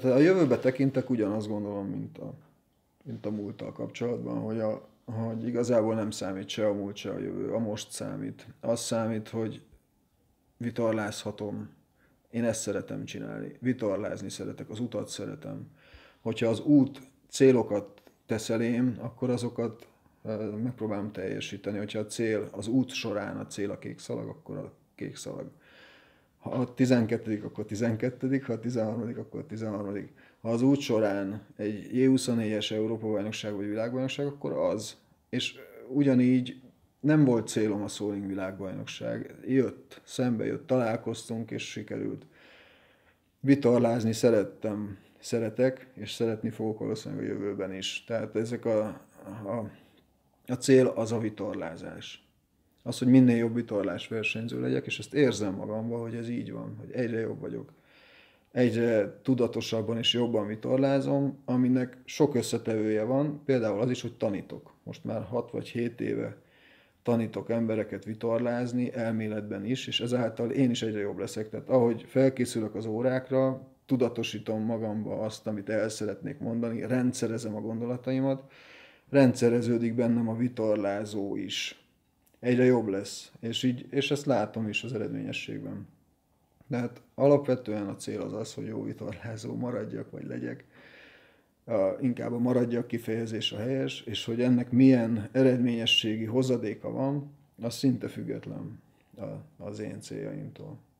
Tehát a jövőbe tekintek ugyanazt gondolom, mint a, mint a múlttal kapcsolatban, hogy, a, hogy igazából nem számít se a múlt, se a jövő. A most számít. Az számít, hogy vitorlázhatom. Én ezt szeretem csinálni. Vitorlázni szeretek, az utat szeretem. Hogyha az út célokat tesz elém, akkor azokat megpróbálom teljesíteni. Hogyha a cél az út során a cél a kék szalag, akkor a kék szalag ha a 12 akkor 12 ha a 13 akkor 13 Ha az út során egy J24-es Európa-bajnokság vagy világbajnokság, akkor az. És ugyanígy nem volt célom a Szóling világbajnokság. Jött, szembe jött, találkoztunk, és sikerült. Vitorlázni szerettem, szeretek, és szeretni fogok valószínűleg a jövőben is. Tehát ezek a, a, a cél az a vitorlázás az, hogy minél jobb vitorlás versenyző legyek, és ezt érzem magamban, hogy ez így van, hogy egyre jobb vagyok. Egyre tudatosabban és jobban vitorlázom, aminek sok összetevője van, például az is, hogy tanítok. Most már 6 vagy 7 éve tanítok embereket vitorlázni, elméletben is, és ezáltal én is egyre jobb leszek. Tehát ahogy felkészülök az órákra, tudatosítom magamba azt, amit el szeretnék mondani, rendszerezem a gondolataimat, rendszereződik bennem a vitorlázó is egyre jobb lesz. És, így, és ezt látom is az eredményességben. De hát alapvetően a cél az az, hogy jó vitorlázó maradjak, vagy legyek. A, inkább a maradjak kifejezés a helyes, és hogy ennek milyen eredményességi hozadéka van, az szinte független az én céljaimtól.